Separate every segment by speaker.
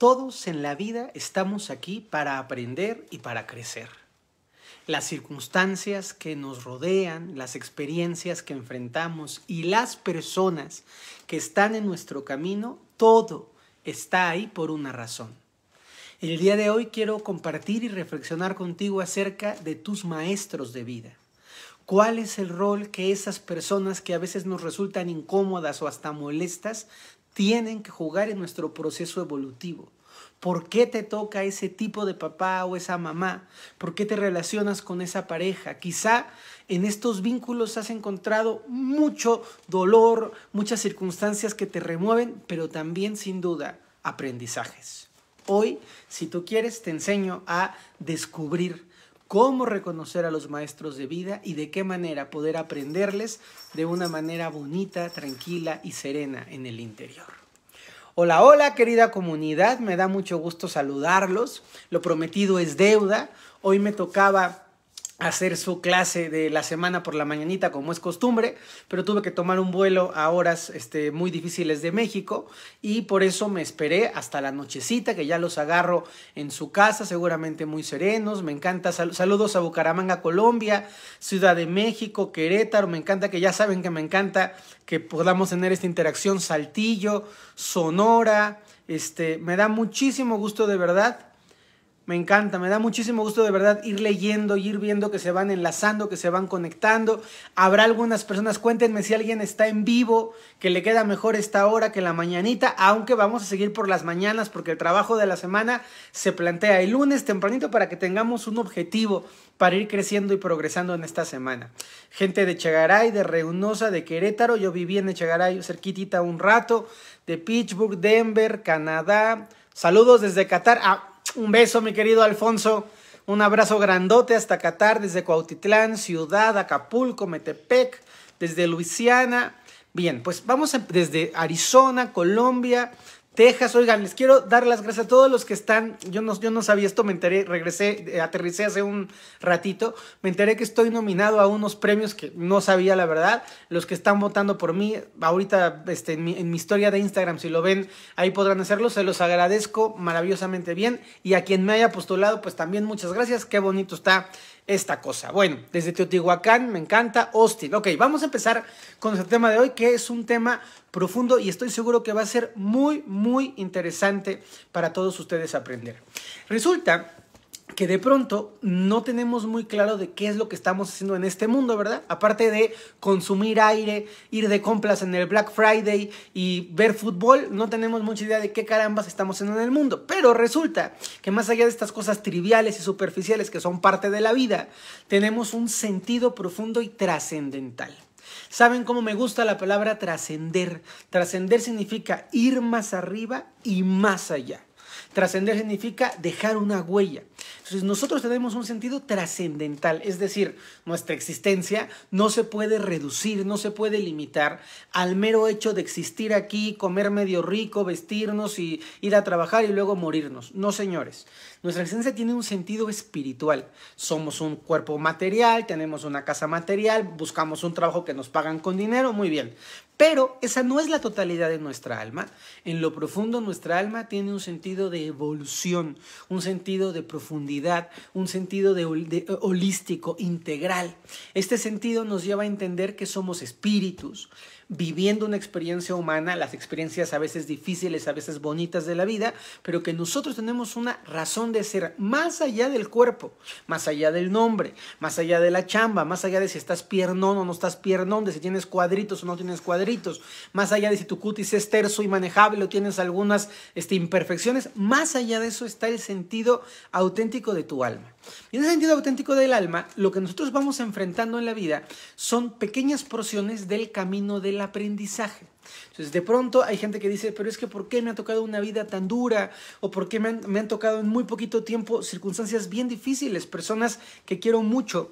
Speaker 1: Todos en la vida estamos aquí para aprender y para crecer. Las circunstancias que nos rodean, las experiencias que enfrentamos y las personas que están en nuestro camino, todo está ahí por una razón. El día de hoy quiero compartir y reflexionar contigo acerca de tus maestros de vida. ¿Cuál es el rol que esas personas que a veces nos resultan incómodas o hasta molestas tienen que jugar en nuestro proceso evolutivo. ¿Por qué te toca ese tipo de papá o esa mamá? ¿Por qué te relacionas con esa pareja? Quizá en estos vínculos has encontrado mucho dolor, muchas circunstancias que te remueven, pero también sin duda aprendizajes. Hoy, si tú quieres, te enseño a descubrir cómo reconocer a los maestros de vida y de qué manera poder aprenderles de una manera bonita, tranquila y serena en el interior. Hola, hola querida comunidad, me da mucho gusto saludarlos. Lo prometido es deuda. Hoy me tocaba hacer su clase de la semana por la mañanita como es costumbre, pero tuve que tomar un vuelo a horas este, muy difíciles de México y por eso me esperé hasta la nochecita que ya los agarro en su casa, seguramente muy serenos, me encanta, saludos a Bucaramanga, Colombia, Ciudad de México, Querétaro, me encanta que ya saben que me encanta que podamos tener esta interacción, Saltillo, Sonora, este, me da muchísimo gusto de verdad me encanta, me da muchísimo gusto de verdad ir leyendo, ir viendo que se van enlazando, que se van conectando. Habrá algunas personas, cuéntenme si alguien está en vivo, que le queda mejor esta hora que la mañanita, aunque vamos a seguir por las mañanas porque el trabajo de la semana se plantea el lunes tempranito para que tengamos un objetivo para ir creciendo y progresando en esta semana. Gente de Chagaray, de Reunosa, de Querétaro, yo viví en Chagaray cerquitita un rato, de Pittsburgh, Denver, Canadá. Saludos desde Qatar. Ah, un beso, mi querido Alfonso. Un abrazo grandote hasta Qatar, desde Cuautitlán, Ciudad, Acapulco, Metepec, desde Luisiana. Bien, pues vamos desde Arizona, Colombia, Texas. Oigan, les quiero dar las gracias a todos los que están. Yo no, yo no sabía esto, me enteré, regresé, eh, aterricé hace un ratito. Me enteré que estoy nominado a unos premios que no sabía, la verdad. Los que están votando por mí, ahorita este, mi, en mi historia de Instagram, si lo ven, ahí podrán hacerlo. Se los agradezco maravillosamente bien. Y a quien me haya postulado, pues también muchas gracias. Qué bonito está esta cosa. Bueno, desde Teotihuacán me encanta Austin. Ok, vamos a empezar con el tema de hoy, que es un tema profundo y estoy seguro que va a ser muy, muy interesante para todos ustedes aprender. Resulta que de pronto no tenemos muy claro de qué es lo que estamos haciendo en este mundo, ¿verdad? Aparte de consumir aire, ir de compras en el Black Friday y ver fútbol, no tenemos mucha idea de qué carambas estamos haciendo en el mundo. Pero resulta que más allá de estas cosas triviales y superficiales que son parte de la vida, tenemos un sentido profundo y trascendental. ¿Saben cómo me gusta la palabra trascender? Trascender significa ir más arriba y más allá. Trascender significa dejar una huella. Entonces nosotros tenemos un sentido trascendental, es decir, nuestra existencia no se puede reducir, no se puede limitar al mero hecho de existir aquí, comer medio rico, vestirnos y ir a trabajar y luego morirnos. No, señores, nuestra existencia tiene un sentido espiritual. Somos un cuerpo material, tenemos una casa material, buscamos un trabajo que nos pagan con dinero, muy bien, pero esa no es la totalidad de nuestra alma. En lo profundo nuestra alma tiene un sentido de evolución, un sentido de profundidad, un sentido de, eh, holístico, integral. Este sentido nos lleva a entender que somos espíritus, viviendo una experiencia humana, las experiencias a veces difíciles, a veces bonitas de la vida, pero que nosotros tenemos una razón de ser más allá del cuerpo, más allá del nombre, más allá de la chamba, más allá de si estás piernón o no estás piernón, de si tienes cuadritos o no tienes cuadritos, más allá de si tu cutis es terso y manejable o tienes algunas este, imperfecciones, más allá de eso está el sentido auténtico de tu alma. Y en el sentido auténtico del alma, lo que nosotros vamos enfrentando en la vida son pequeñas porciones del camino del aprendizaje. Entonces, de pronto hay gente que dice, pero es que ¿por qué me ha tocado una vida tan dura? ¿O por qué me me han tocado en muy poquito tiempo circunstancias bien difíciles? Personas que quiero mucho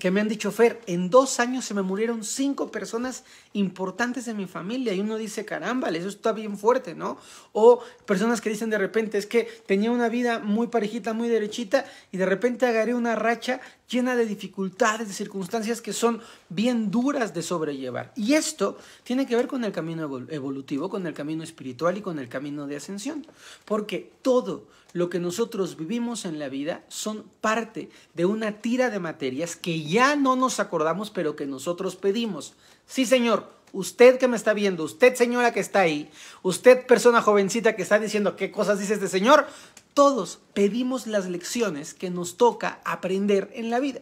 Speaker 1: que me han dicho, Fer, en dos años se me murieron cinco personas importantes de mi familia. Y uno dice, caramba, eso está bien fuerte, ¿no? O personas que dicen de repente, es que tenía una vida muy parejita, muy derechita, y de repente agarré una racha llena de dificultades, de circunstancias que son bien duras de sobrellevar. Y esto tiene que ver con el camino evolutivo, con el camino espiritual y con el camino de ascensión. Porque todo lo que nosotros vivimos en la vida son parte de una tira de materias que ya no nos acordamos, pero que nosotros pedimos. Sí, señor, usted que me está viendo, usted señora que está ahí, usted persona jovencita que está diciendo qué cosas dice este señor, todos pedimos las lecciones que nos toca aprender en la vida.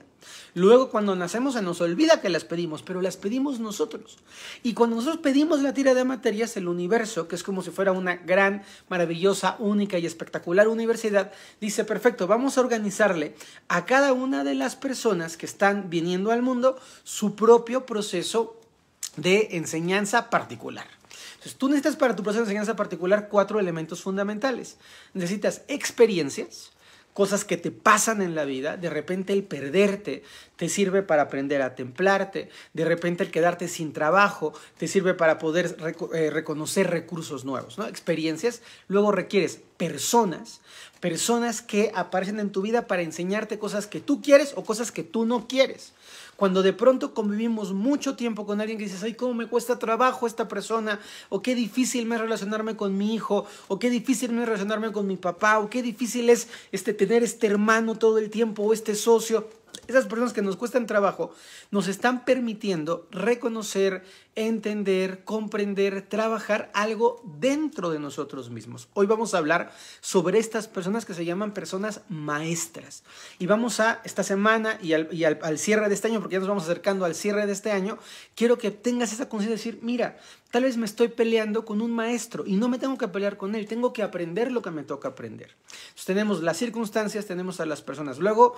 Speaker 1: Luego cuando nacemos se nos olvida que las pedimos, pero las pedimos nosotros. Y cuando nosotros pedimos la tira de materias, el universo, que es como si fuera una gran, maravillosa, única y espectacular universidad, dice, perfecto, vamos a organizarle a cada una de las personas que están viniendo al mundo su propio proceso de enseñanza particular. Entonces, tú necesitas para tu proceso de enseñanza particular cuatro elementos fundamentales. Necesitas experiencias, cosas que te pasan en la vida, de repente el perderte, te sirve para aprender a templarte, de repente el quedarte sin trabajo, te sirve para poder eh, reconocer recursos nuevos, ¿no? experiencias, luego requieres personas, personas que aparecen en tu vida para enseñarte cosas que tú quieres o cosas que tú no quieres. Cuando de pronto convivimos mucho tiempo con alguien que dices, ay, cómo me cuesta trabajo esta persona, o qué difícil me es relacionarme con mi hijo, o qué difícil me es relacionarme con mi papá, o qué difícil es este, tener este hermano todo el tiempo o este socio, esas personas que nos cuestan trabajo, nos están permitiendo reconocer, entender, comprender, trabajar algo dentro de nosotros mismos. Hoy vamos a hablar sobre estas personas que se llaman personas maestras. Y vamos a, esta semana y al, cierre de este año, porque ya nos vamos acercando al cierre de este año, quiero que tengas esa conciencia de decir, mira, tal vez me estoy peleando con un maestro y no me tengo que pelear con él, tengo que aprender lo que me toca aprender. Entonces tenemos las circunstancias, tenemos a las personas. Luego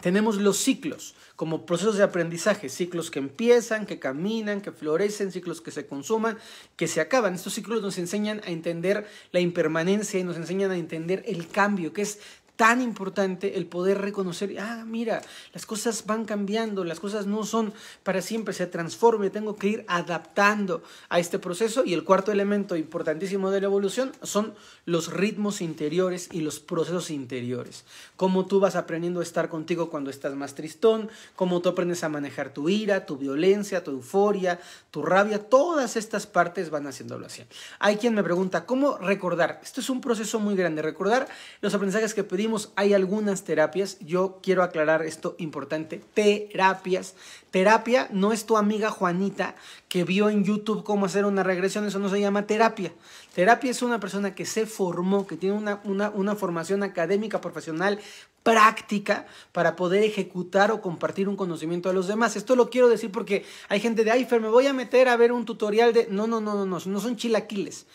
Speaker 1: tenemos los ciclos como procesos de aprendizaje, ciclos que empiezan, que caminan, que florecen, ciclos que se consuman, que se acaban. Estos ciclos nos enseñan a entender la impermanencia y nos enseñan a entender el cambio, que es tan importante el poder reconocer, ah, mira, las cosas van cambiando, las cosas no son para siempre, se transforme, tengo que ir adaptando a este proceso. Y el cuarto elemento importantísimo de la evolución son los ritmos interiores y los procesos interiores. Cómo tú vas aprendiendo a estar contigo cuando estás más tristón, cómo tú aprendes a manejar tu ira, tu violencia, tu euforia, tu rabia, todas estas partes van haciéndolo así. Hay quien me pregunta, ¿cómo recordar? Esto es un proceso muy grande, recordar los aprendizajes que pedí hay algunas terapias. Yo quiero aclarar esto importante. Terapias. Terapia no es tu amiga Juanita que vio en YouTube cómo hacer una regresión. Eso no se llama terapia. Terapia es una persona que se formó, que tiene una, una, formación académica, profesional, práctica para poder ejecutar o compartir un conocimiento a los demás. Esto lo quiero decir porque hay gente de, ay, me voy a meter a ver un tutorial de... No, no, no, no, no, no son chilaquiles.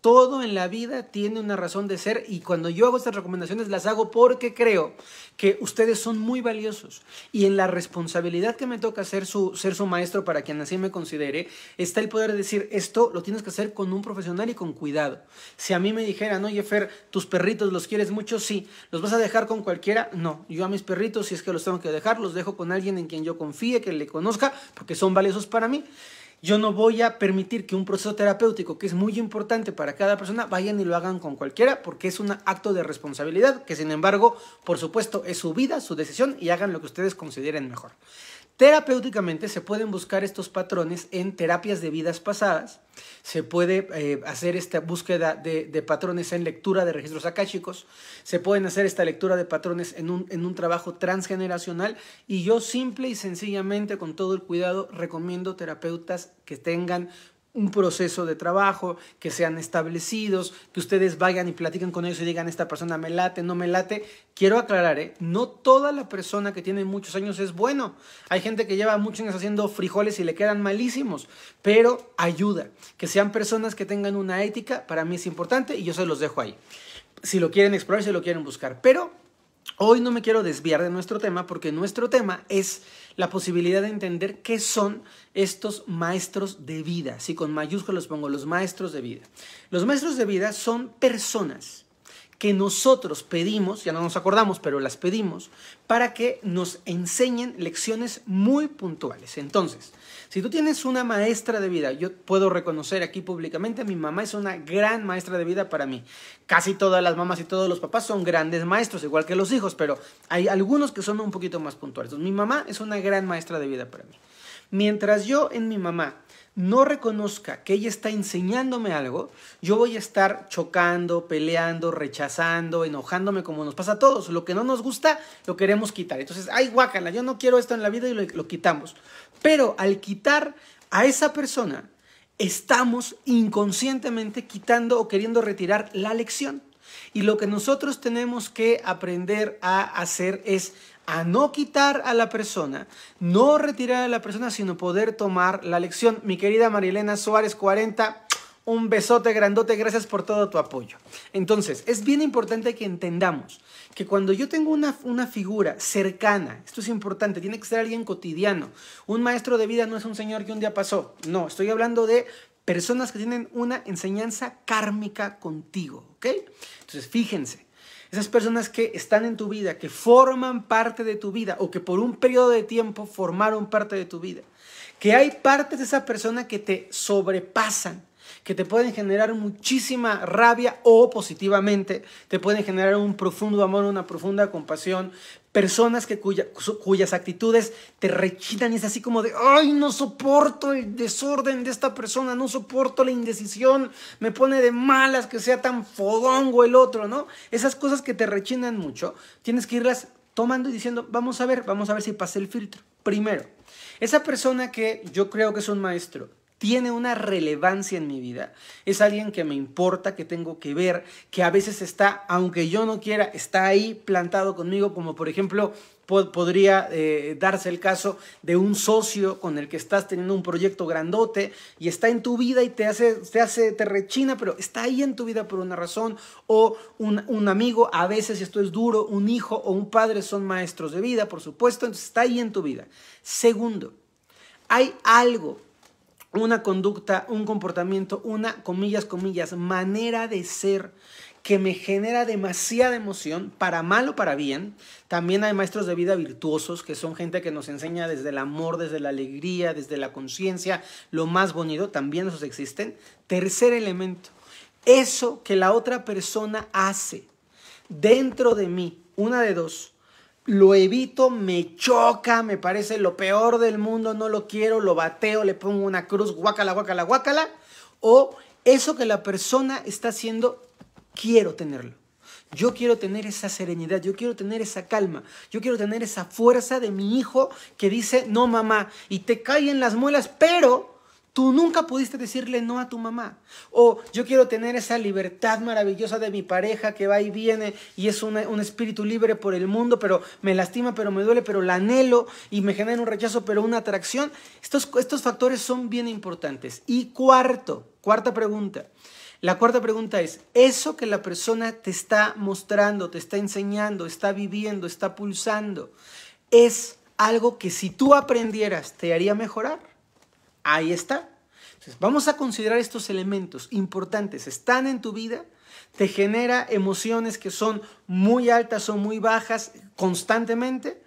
Speaker 1: Todo en la vida tiene una razón de ser y cuando yo hago estas recomendaciones las hago porque creo que ustedes son muy valiosos y en la responsabilidad que me toca ser su, ser su maestro para quien así me considere, está el poder de decir esto lo tienes que hacer con un profesional y con cuidado. Si a mí me dijeran, oye Fer, tus perritos los quieres mucho, sí, ¿los vas a dejar con cualquiera? No, yo a mis perritos, si es que los tengo que dejar, los dejo con alguien en quien yo confíe, que le conozca, porque son valiosos para mí yo no voy a permitir que un proceso terapéutico que es muy importante para cada persona vayan y lo hagan con cualquiera porque es un acto de responsabilidad que sin embargo, por supuesto, es su vida, su decisión y hagan lo que ustedes consideren mejor. Terapéuticamente se pueden buscar estos patrones en terapias de vidas pasadas, se puede eh, hacer esta búsqueda de, patrones en lectura de registros akáshicos, se pueden hacer esta lectura de patrones en un, en un trabajo transgeneracional y yo simple y sencillamente con todo el cuidado recomiendo terapeutas que tengan un proceso de trabajo, que sean establecidos, que ustedes vayan y platiquen con ellos y digan, esta persona me late, no me late. Quiero aclarar, ¿eh? no toda la persona que tiene muchos años es bueno. Hay gente que lleva muchos años haciendo frijoles y le quedan malísimos, pero ayuda. Que sean personas que tengan una ética, para mí es importante y yo se los dejo ahí. Si lo quieren explorar, si lo quieren buscar. Pero hoy no me quiero desviar de nuestro tema porque nuestro tema es la posibilidad de entender qué son estos maestros de vida. Si con mayúsculas pongo los maestros de vida. Los maestros de vida son personas que nosotros pedimos, ya no nos acordamos, pero las pedimos, para que nos enseñen lecciones muy puntuales. Entonces, si tú tienes una maestra de vida, yo puedo reconocer aquí públicamente, mi mamá es una gran maestra de vida para mí. Casi todas las mamás y todos los papás son grandes maestros, igual que los hijos, pero hay algunos que son un poquito más puntuales. mi mamá es una gran maestra de vida para mí. Mientras yo en mi mamá no reconozca que ella está enseñándome algo, yo voy a estar chocando, peleando, rechazando, enojándome como nos pasa a todos. Lo que no nos gusta, lo queremos quitar. Entonces, ay, guácala, yo no quiero esto en la vida y lo, lo quitamos. Pero al quitar a esa persona, estamos inconscientemente quitando o queriendo retirar la lección. Y lo que nosotros tenemos que aprender a hacer es a no quitar a la persona, no retirar a la persona, sino poder tomar la lección. Mi querida Marilena Suárez 40, un besote grandote, gracias por todo tu apoyo. Entonces, es bien importante que entendamos que cuando yo tengo una, una, figura cercana, esto es importante, tiene que ser alguien cotidiano. Un maestro de vida no es un señor que un día pasó, no, estoy hablando de personas que tienen una enseñanza kármica contigo, ¿ok? Entonces, fíjense, esas personas que están en tu vida, que forman parte de tu vida o que por un periodo de tiempo formaron parte de tu vida. Que hay partes de esa persona que te sobrepasan, que te pueden generar muchísima rabia o positivamente te pueden generar un profundo amor, una profunda compasión, personas que cuyas actitudes te rechinan y es así como de, ay, no soporto el desorden de esta persona, no soporto la indecisión, me pone de malas que sea tan fodongo el otro, ¿no? Esas cosas que te rechinan mucho, tienes que irlas tomando y diciendo, vamos a ver, vamos a ver si pasé el filtro. Primero, esa persona que yo creo que es un maestro, tiene una relevancia en mi vida. Es alguien que me importa, que tengo que ver, que a veces está, aunque yo no quiera, está ahí plantado conmigo, como por ejemplo podría eh, darse el caso de un socio con el que estás teniendo un proyecto grandote y está en tu vida y te hace, te hace, te rechina, pero está ahí en tu vida por una razón, o un, un amigo, a veces esto es duro, un hijo o un padre son maestros de vida, por supuesto, entonces está ahí en tu vida. Segundo, hay algo una conducta, un comportamiento, una, comillas, comillas, manera de ser que me genera demasiada emoción, para mal o para bien. También hay maestros de vida virtuosos, que son gente que nos enseña desde el amor, desde la alegría, desde la conciencia, lo más bonito, también esos existen. Tercer elemento, eso que la otra persona hace dentro de mí, una de dos, lo evito, me choca, me parece lo peor del mundo, no lo quiero, lo bateo, le pongo una cruz, guácala, guácala, guácala. O eso que la persona está haciendo, quiero tenerlo. Yo quiero tener esa serenidad, yo quiero tener esa calma, yo quiero tener esa fuerza de mi hijo que dice, no mamá, y te cae en las muelas, pero Tú nunca pudiste decirle no a tu mamá. O yo quiero tener esa libertad maravillosa de mi pareja que va y viene y es un espíritu libre por el mundo, pero me lastima, pero me duele, pero la anhelo y me genera un rechazo, pero una atracción. Estos, estos factores son bien importantes. Y cuarto, cuarta pregunta. La cuarta pregunta es, ¿eso que la persona te está mostrando, te está enseñando, está viviendo, está pulsando, es algo que si tú aprendieras te haría mejorar? Ahí está. Entonces, vamos a considerar estos elementos importantes. Están en tu vida, te genera emociones que son muy altas, o muy bajas constantemente.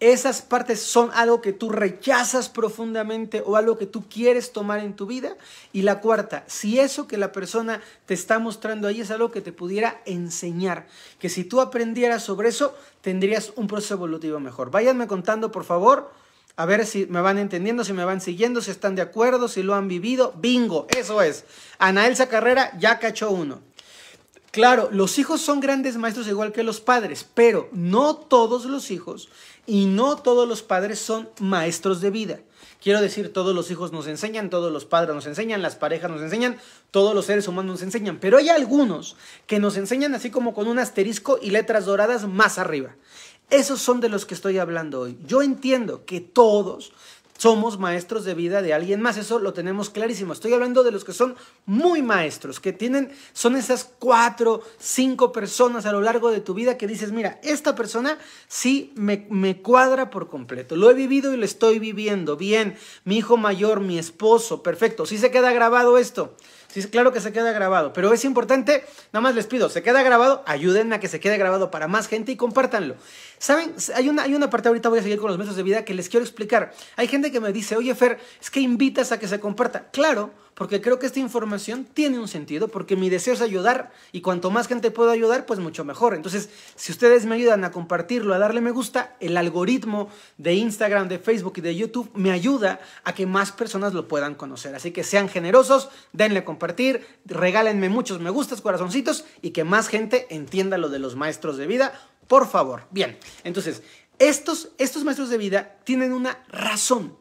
Speaker 1: Esas partes son algo que tú rechazas profundamente o algo que tú quieres tomar en tu vida. Y la cuarta, si eso que la persona te está mostrando ahí es algo que te pudiera enseñar, que si tú aprendieras sobre eso, tendrías un proceso evolutivo mejor. Váyanme contando, por favor. A ver si me van entendiendo, si me van siguiendo, si están de acuerdo, si lo han vivido. Bingo, eso es. Ana Elsa Carrera ya cachó uno. Claro, los hijos son grandes maestros igual que los padres, pero no todos los hijos y no todos los padres son maestros de vida. Quiero decir, todos los hijos nos enseñan, todos los padres nos enseñan, las parejas nos enseñan, todos los seres humanos nos enseñan, pero hay algunos que nos enseñan así como con un asterisco y letras doradas más arriba. Esos son de los que estoy hablando hoy. Yo entiendo que todos somos maestros de vida de alguien más, eso lo tenemos clarísimo. Estoy hablando de los que son muy maestros, que tienen, son esas cuatro, cinco personas a lo largo de tu vida que dices, mira, esta persona sí me, cuadra por completo, lo he vivido y lo estoy viviendo, bien, mi hijo mayor, mi esposo, perfecto, si sí se queda grabado esto, claro que se queda grabado, pero es importante, nada más les pido, se queda grabado, ayúdenme a que se quede grabado para más gente y compártanlo. Saben, hay una, hay una parte ahorita, voy a seguir con los meses de vida que les quiero explicar. Hay gente que me dice, oye Fer, es que invitas a que se comparta. Claro, porque creo que esta información tiene un sentido, porque mi deseo es ayudar y cuanto más gente pueda ayudar, pues mucho mejor. Entonces, si ustedes me ayudan a compartirlo, a darle me gusta, el algoritmo de Instagram, de Facebook y de YouTube me ayuda a que más personas lo puedan conocer. Así que sean generosos, denle compartir compartir, regálenme muchos me gustas, corazoncitos y que más gente entienda lo de los maestros de vida, por favor. Bien, entonces, estos, estos maestros de vida tienen una razón.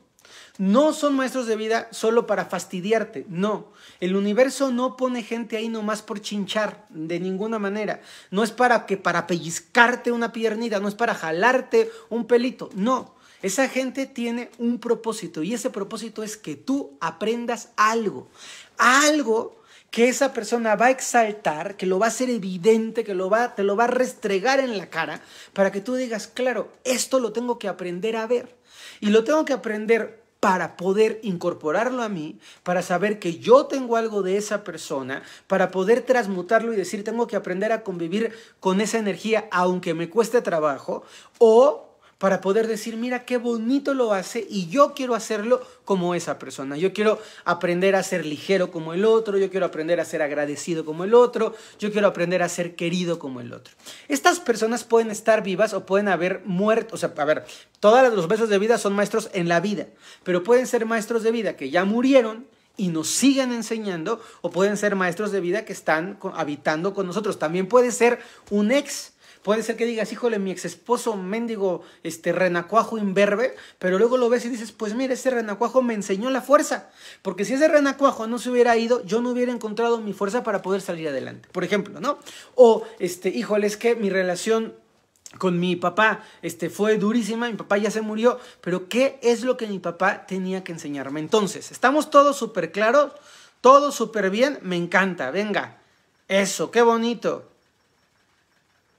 Speaker 1: No son maestros de vida solo para fastidiarte, no. El universo no pone gente ahí nomás por chinchar, de ninguna manera. No es para que para pellizcarte una piernita, no es para jalarte un pelito, no. Esa gente tiene un propósito y ese propósito es que tú aprendas algo algo que esa persona va a exaltar, que lo va a hacer evidente, que lo va, te lo va a restregar en la cara, para que tú digas, claro, esto lo tengo que aprender a ver. Y lo tengo que aprender para poder incorporarlo a mí, para saber que yo tengo algo de esa persona, para poder transmutarlo y decir, tengo que aprender a convivir con esa energía, aunque me cueste trabajo, o para poder decir, mira qué bonito lo hace y yo quiero hacerlo como esa persona. Yo quiero aprender a ser ligero como el otro, yo quiero aprender a ser agradecido como el otro, yo quiero aprender a ser querido como el otro. Estas personas pueden estar vivas o pueden haber muerto, o sea, a ver, todos los besos de vida son maestros en la vida, pero pueden ser maestros de vida que ya murieron y nos siguen enseñando o pueden ser maestros de vida que están habitando con nosotros. También puede ser un ex Puede ser que digas, híjole, mi ex esposo mendigo, este renacuajo imberbe, pero luego lo ves y dices, pues mira, ese renacuajo me enseñó la fuerza. Porque si ese renacuajo no se hubiera ido, yo no hubiera encontrado mi fuerza para poder salir adelante. Por ejemplo, ¿no? O, este, híjole, es que mi relación con mi papá este, fue durísima, mi papá ya se murió, pero ¿qué es lo que mi papá tenía que enseñarme? Entonces, ¿estamos todos súper claros? ¿Todo súper bien? Me encanta, venga. Eso, qué bonito.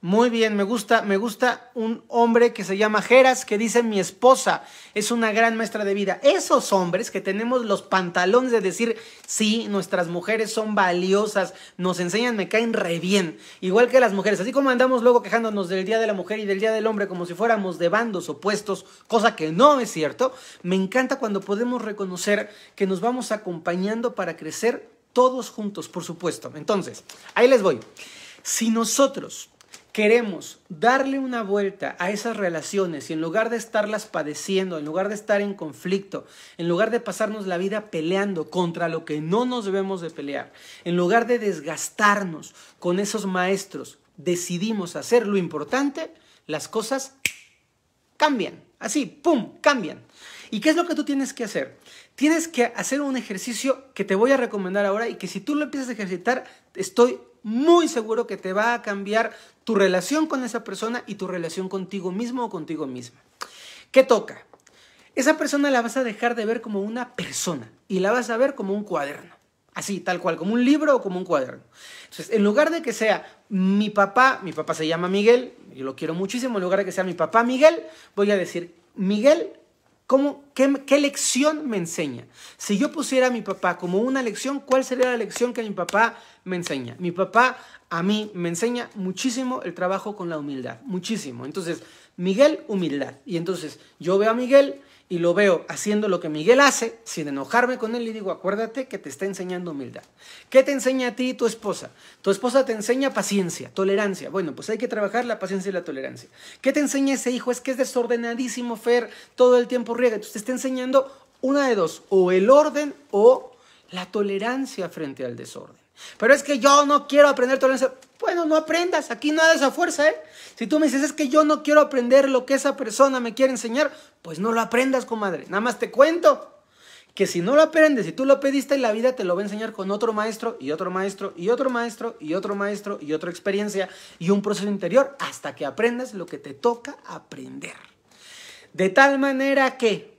Speaker 1: Muy bien, me gusta, me gusta un hombre que se llama Jeras, que dice mi esposa es una gran maestra de vida. Esos hombres que tenemos los pantalones de decir, sí, nuestras mujeres son valiosas, nos enseñan, me caen re bien. Igual que las mujeres, así como andamos luego quejándonos del Día de la Mujer y del Día del Hombre como si fuéramos de bandos opuestos, cosa que no es cierto, me encanta cuando podemos reconocer que nos vamos acompañando para crecer todos juntos, por supuesto. Entonces, ahí les voy. Si nosotros queremos darle una vuelta a esas relaciones y en lugar de estarlas padeciendo, en lugar de estar en conflicto, en lugar de pasarnos la vida peleando contra lo que no nos debemos de pelear, en lugar de desgastarnos con esos maestros, decidimos hacer lo importante, las cosas cambian. Así, ¡pum!, cambian. ¿Y qué es lo que tú tienes que hacer? Tienes que hacer un ejercicio que te voy a recomendar ahora y que si tú lo empiezas a ejercitar, estoy muy seguro que te va a cambiar tu relación con esa persona y tu relación contigo mismo o contigo misma. ¿Qué toca? Esa persona la vas a dejar de ver como una persona y la vas a ver como un cuaderno. Así, tal cual, como un libro o como un cuaderno. Entonces, en lugar de que sea mi papá, mi papá se llama Miguel, yo lo quiero muchísimo, en lugar de que sea mi papá Miguel, voy a decir Miguel ¿Cómo, qué, qué, lección me enseña? Si yo pusiera a mi papá como una lección, ¿cuál sería la lección que mi papá me enseña? Mi papá a mí me enseña muchísimo el trabajo con la humildad, muchísimo. Entonces, Miguel, humildad. Y entonces yo veo a Miguel y lo veo haciendo lo que Miguel hace, sin enojarme con él, y digo, acuérdate que te está enseñando humildad. ¿Qué te enseña a ti tu esposa? Tu esposa te enseña paciencia, tolerancia. Bueno, pues hay que trabajar la paciencia y la tolerancia. ¿Qué te enseña ese hijo? Es que es desordenadísimo, Fer, todo el tiempo riega. Entonces te está enseñando una de dos, o el orden o la tolerancia frente al desorden. Pero es que yo no quiero aprender tolerancia. Bueno, no aprendas, aquí no hagas a fuerza, ¿eh? Si tú me dices, es que yo no quiero aprender lo que esa persona me quiere enseñar, pues no lo aprendas, comadre. Nada más te cuento que si no lo aprendes, si tú lo pediste en la vida, te lo va a enseñar con otro maestro y otro maestro y otro maestro y otro maestro y otra experiencia y un proceso interior hasta que aprendas lo que te toca aprender. De tal manera que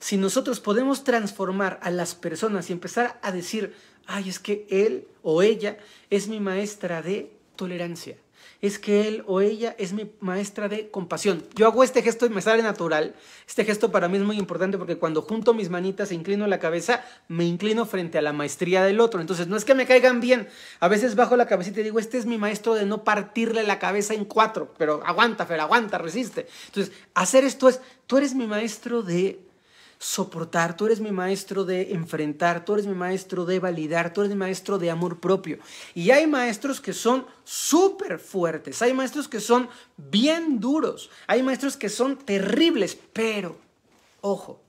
Speaker 1: si nosotros podemos transformar a las personas y empezar a decir, ay, es que él o ella es mi maestra de tolerancia. Es que él o ella es mi maestra de compasión. Yo hago este gesto y me sale natural. Este gesto para mí es muy importante porque cuando junto mis manitas e inclino la cabeza, me inclino frente a la maestría del otro. Entonces, no es que me caigan bien. A veces bajo la cabecita y digo, este es mi maestro de no partirle la cabeza en cuatro. Pero aguanta, Fer, aguanta, resiste. Entonces, hacer esto es, tú eres mi maestro de soportar, tú eres mi maestro de enfrentar, tú eres mi maestro de validar, tú eres mi maestro de amor propio. Y hay maestros que son súper fuertes, hay maestros que son bien duros, hay maestros que son terribles, pero, ojo,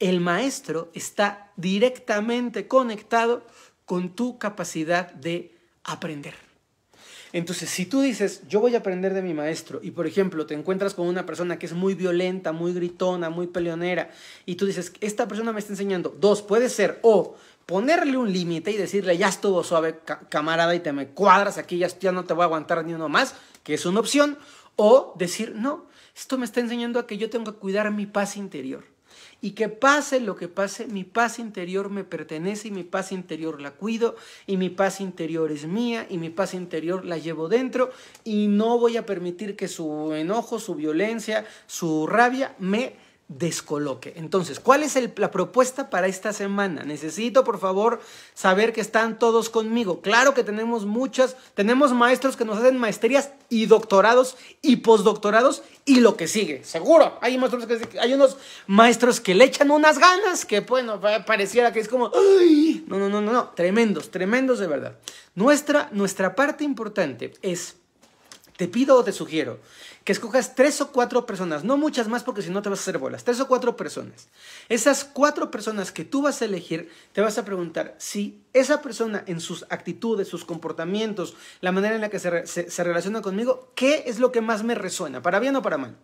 Speaker 1: el maestro está directamente conectado con tu capacidad de aprender. Entonces, si tú dices, yo voy a aprender de mi maestro, y por ejemplo, te encuentras con una persona que es muy violenta, muy gritona, muy peleonera, y tú dices, esta persona me está enseñando, dos, puede ser, o ponerle un límite y decirle, ya estuvo suave, camarada, y te me cuadras aquí, ya, ya no te voy a aguantar ni uno más, que es una opción, o decir, no, esto me está enseñando a que yo tengo que cuidar mi paz interior y que pase lo que pase, mi paz interior me pertenece y mi paz interior la cuido y mi paz interior es mía y mi paz interior la llevo dentro y no voy a permitir que su enojo, su violencia, su rabia me descoloque. Entonces, ¿cuál es la propuesta para esta semana? Necesito, por favor, saber que están todos conmigo. Claro que tenemos muchas, tenemos maestros que nos hacen maestrías y doctorados y postdoctorados y lo que sigue, seguro. Hay maestros que hay unos maestros que le echan unas ganas que bueno, pareciera que es como, ¡ay! No, no, no, no, no, tremendos, tremendos de verdad. Nuestra nuestra parte importante es te pido o te sugiero que escojas tres o cuatro personas, no muchas más porque si no te vas a hacer bolas, tres o cuatro personas. Esas cuatro personas que tú vas a elegir, te vas a preguntar si esa persona en sus actitudes, sus comportamientos, la manera en la que se, relaciona conmigo, ¿qué es lo que más me resuena, para bien o para mal?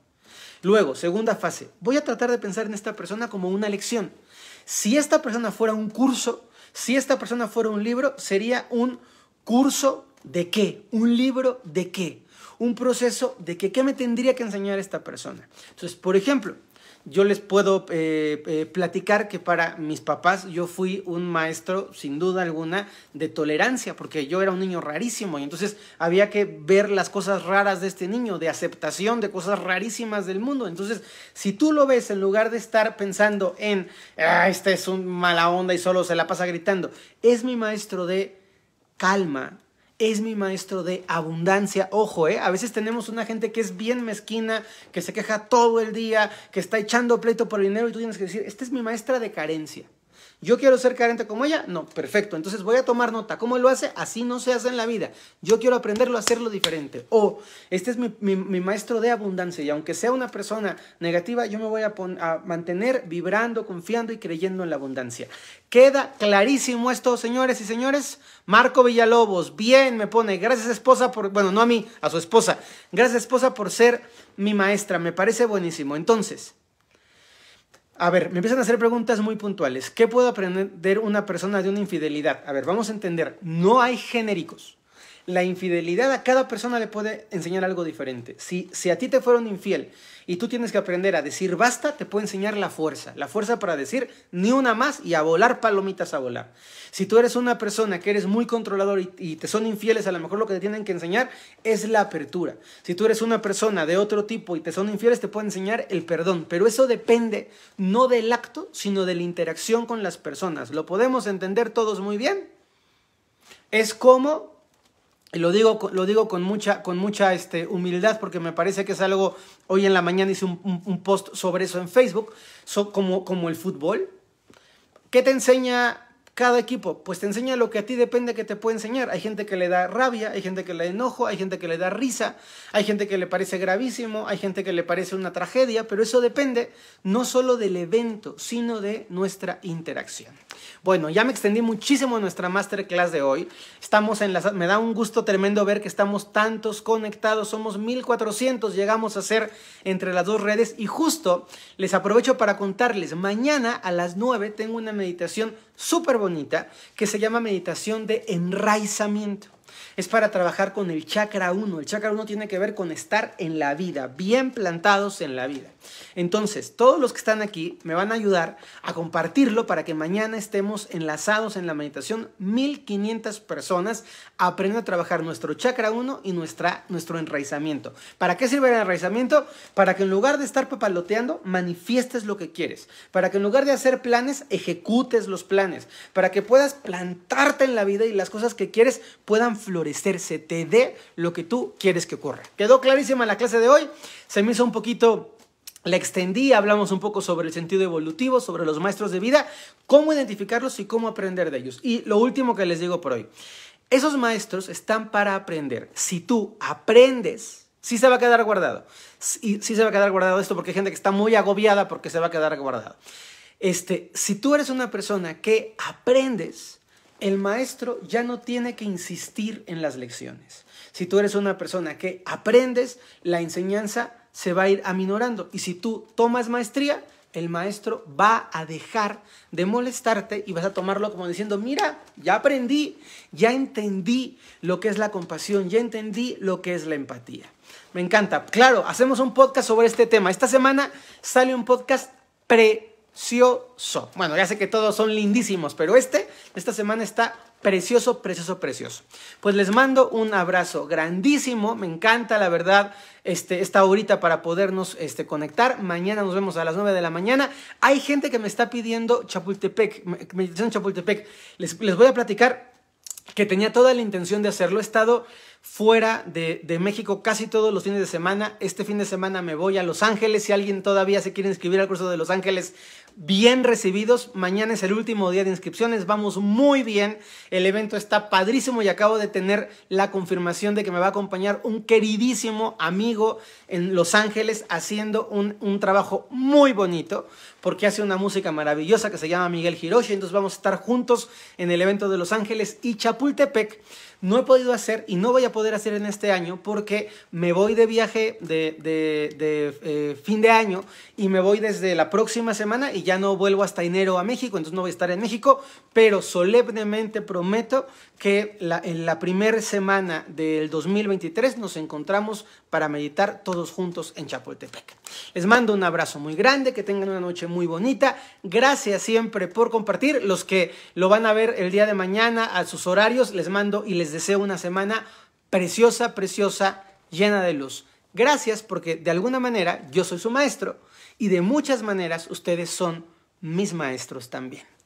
Speaker 1: Luego, segunda fase, voy a tratar de pensar en esta persona como una lección. Si esta persona fuera un curso, si esta persona fuera un libro, sería un curso de qué, un libro de qué un proceso de que qué me tendría que enseñar esta persona. Entonces, por ejemplo, yo les puedo eh, eh, platicar que para mis papás yo fui un maestro, sin duda alguna, de tolerancia, porque yo era un niño rarísimo y entonces había que ver las cosas raras de este niño, de aceptación de cosas rarísimas del mundo. Entonces, si tú lo ves, en lugar de estar pensando en, ah, esta es una mala onda y solo se la pasa gritando, es mi maestro de calma, es mi maestro de abundancia. Ojo, eh, a veces tenemos una gente que es bien mezquina, que se queja todo el día, que está echando pleito por el dinero y tú tienes que decir, esta es mi maestra de carencia. Yo quiero ser carente como ella, no, perfecto. Entonces voy a tomar nota. ¿Cómo lo hace? Así no se hace en la vida. Yo quiero aprenderlo a hacerlo diferente. O este es mi, maestro de abundancia y aunque sea una persona negativa, yo me voy a, a mantener vibrando, confiando y creyendo en la abundancia. Queda clarísimo esto, señores y señores. Marco Villalobos, bien me pone. Gracias esposa por, bueno, no a mí, a su esposa. Gracias esposa por ser mi maestra. Me parece buenísimo. Entonces, a ver, me empiezan a hacer preguntas muy puntuales. ¿Qué puedo aprender una persona de una infidelidad? A ver, vamos a entender, no hay genéricos la infidelidad a cada persona le puede enseñar algo diferente. Si, si a ti te fueron infiel y tú tienes que aprender a decir basta, te puede enseñar la fuerza. La fuerza para decir ni una más y a volar palomitas a volar. Si tú eres una persona que eres muy controlador y, y te son infieles, a lo mejor lo que te tienen que enseñar es la apertura. Si tú eres una persona de otro tipo y te son infieles, te puede enseñar el perdón. Pero eso depende no del acto, sino de la interacción con las personas. ¿Lo podemos entender todos muy bien? Es como y lo digo, lo digo con mucha, con mucha este, humildad porque me parece que es algo, hoy en la mañana hice un, post sobre eso en Facebook, como, como el fútbol. ¿Qué te enseña cada equipo, pues te enseña lo que a ti depende que te pueda enseñar. Hay gente que le da rabia, hay gente que le enojo, hay gente que le da risa, hay gente que le parece gravísimo, hay gente que le parece una tragedia, pero eso depende no solo del evento, sino de nuestra interacción. Bueno, ya me extendí muchísimo en nuestra masterclass de hoy. Estamos en las, me da un gusto tremendo ver que estamos tantos conectados, somos 1400, llegamos a ser entre las dos redes y justo les aprovecho para contarles, mañana a las 9 tengo una meditación súper bonita que se llama meditación de enraizamiento. Es para trabajar con el chakra 1. El chakra 1 tiene que ver con estar en la vida, bien plantados en la vida. Entonces, todos los que están aquí me van a ayudar a compartirlo para que mañana estemos enlazados en la meditación 1500 personas aprendan a trabajar nuestro chakra 1 y nuestra, nuestro enraizamiento. ¿Para qué sirve el enraizamiento? Para que en lugar de estar papaloteando, manifiestes lo que quieres. Para que en lugar de hacer planes, ejecutes los planes. Para que puedas plantarte en la vida y las cosas que quieres puedan funcionar florecerse, te dé lo que tú quieres que ocurra. ¿Quedó clarísima la clase de hoy? Se me hizo un poquito la extendí, hablamos un poco sobre el sentido evolutivo, sobre los maestros de vida, cómo identificarlos y cómo aprender de ellos. Y lo último que les digo por hoy, esos maestros están para aprender. Si tú aprendes, si se va a quedar guardado. si se va a quedar guardado esto porque hay gente que está muy agobiada porque se va a quedar guardado. Este, si tú eres una persona que aprendes, el maestro ya no tiene que insistir en las lecciones. Si tú eres una persona que aprendes, la enseñanza se va a ir aminorando. Y si tú tomas maestría, el maestro va a dejar de molestarte y vas a tomarlo como diciendo, mira, ya aprendí, ya entendí lo que es la compasión, ya entendí lo que es la empatía. Me encanta. Claro, hacemos un podcast sobre este tema. Esta semana sale un podcast pre precioso. Bueno, ya sé que todos son lindísimos, pero este, esta semana está precioso, precioso, precioso. Pues les mando un abrazo grandísimo, me encanta la verdad este, esta horita para podernos este, conectar. Mañana nos vemos a las 9 de la mañana. Hay gente que me está pidiendo Chapultepec, me dicen Chapultepec. Les, les voy a platicar que tenía toda la intención de hacerlo. He estado fuera de, México casi todos los fines de semana. Este fin de semana me voy a Los Ángeles. Si alguien todavía se quiere inscribir al curso de Los Ángeles, bien recibidos. Mañana es el último día de inscripciones, vamos muy bien. El evento está padrísimo y acabo de tener la confirmación de que me va a acompañar un queridísimo amigo en Los Ángeles haciendo un, trabajo muy bonito porque hace una música maravillosa que se llama Miguel Hiroshi. Entonces vamos a estar juntos en el evento de Los Ángeles y Chapultepec. No he podido hacer y no voy a poder hacer en este año porque me voy de viaje de, eh, fin de año y me voy desde la próxima semana y ya no vuelvo hasta enero a México, entonces no voy a estar en México, pero solemnemente prometo que en la primera semana del 2023 nos encontramos para meditar todos juntos en Chapultepec. Les mando un abrazo muy grande, que tengan una noche muy bonita. Gracias siempre por compartir. Los que lo van a ver el día de mañana a sus horarios, les mando y les deseo una semana preciosa, preciosa, llena de luz. Gracias porque de alguna manera yo soy su maestro y de muchas maneras ustedes son mis maestros también.